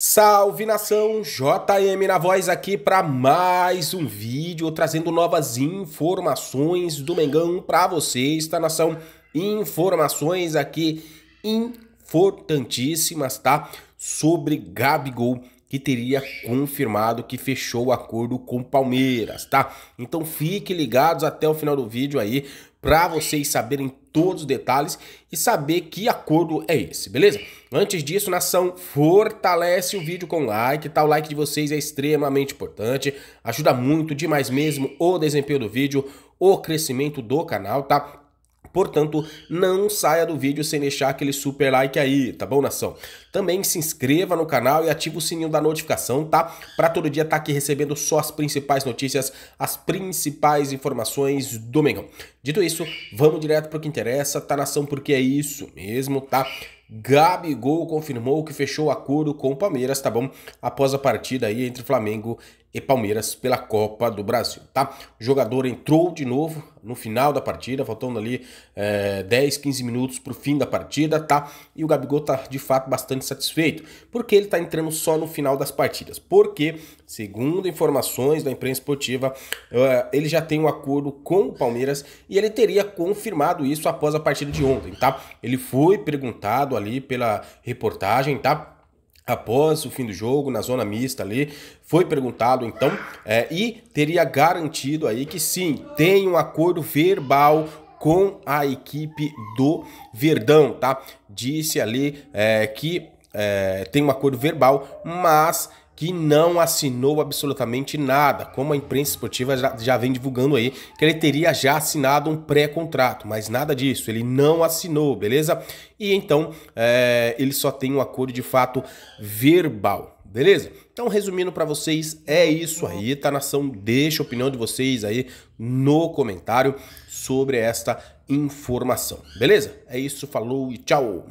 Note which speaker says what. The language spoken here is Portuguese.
Speaker 1: Salve nação, JM na voz aqui para mais um vídeo trazendo novas informações do Mengão para vocês, tá nação? Informações aqui importantíssimas, tá? Sobre Gabigol que teria confirmado que fechou o acordo com Palmeiras, tá? Então fique ligados até o final do vídeo aí, para vocês saberem todos os detalhes e saber que acordo é esse, beleza? Antes disso, nação, fortalece o vídeo com like, tá? O like de vocês é extremamente importante, ajuda muito demais mesmo o desempenho do vídeo, o crescimento do canal, tá? Portanto, não saia do vídeo sem deixar aquele super like aí, tá bom, nação? Também se inscreva no canal e ative o sininho da notificação, tá? Para todo dia estar tá aqui recebendo só as principais notícias, as principais informações do Mengão. Dito isso, vamos direto pro que interessa, tá, nação? Porque é isso mesmo, tá? Gabigol confirmou que fechou o acordo com o Palmeiras, tá bom? Após a partida aí entre Flamengo e Palmeiras pela Copa do Brasil, tá? O jogador entrou de novo no final da partida, faltando ali é, 10, 15 minutos para o fim da partida, tá? E o Gabigol tá de fato bastante satisfeito, porque ele tá entrando só no final das partidas, porque, segundo informações da imprensa esportiva, eh, ele já tem um acordo com o Palmeiras e ele teria confirmado isso após a partida de ontem, tá? Ele foi perguntado ali pela reportagem, tá? após o fim do jogo, na zona mista ali, foi perguntado então, é, e teria garantido aí que sim, tem um acordo verbal com a equipe do Verdão, tá? Disse ali é, que é, tem um acordo verbal, mas que não assinou absolutamente nada, como a imprensa esportiva já, já vem divulgando aí, que ele teria já assinado um pré-contrato, mas nada disso, ele não assinou, beleza? E então é, ele só tem um acordo de fato verbal. Beleza? Então, resumindo para vocês, é isso aí, tá nação? Deixa a opinião de vocês aí no comentário sobre esta informação. Beleza? É isso, falou e tchau!